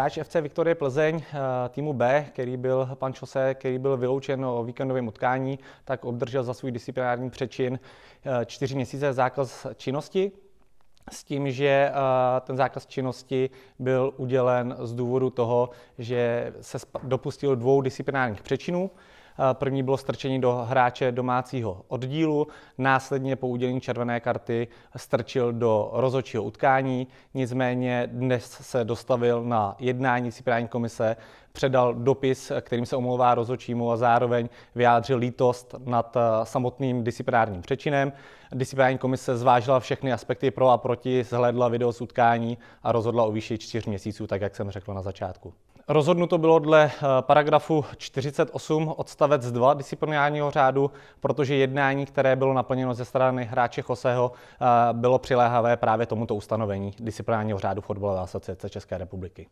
Hráč FC Viktorie Plzeň eh, týmu B, který byl pan Čose, který byl vyloučen o víkendovém utkání, tak obdržel za svůj disciplinární přečin eh, čtyři měsíce zákaz činnosti s tím, že eh, ten zákaz činnosti byl udělen z důvodu toho, že se dopustil dvou disciplinárních přečinů. První bylo strčení do hráče domácího oddílu, následně po udělení červené karty strčil do rozhodčího utkání, nicméně dnes se dostavil na jednání ciprální komise, předal dopis, kterým se omlouvá rozhodčímu a zároveň vyjádřil lítost nad eh, samotným disciplinárním přečinem. Disciplinární komise zvážila všechny aspekty pro a proti, zhlédla video z utkání a rozhodla o výši čtyř měsíců, tak jak jsem řekl na začátku. Rozhodnuto bylo dle eh, paragrafu 48 odstavec 2 disciplinárního řádu, protože jednání, které bylo naplněno ze strany hráče Choseho, eh, bylo přiléhavé právě tomuto ustanovení disciplinárního řádu Fotbalové asociace České republiky.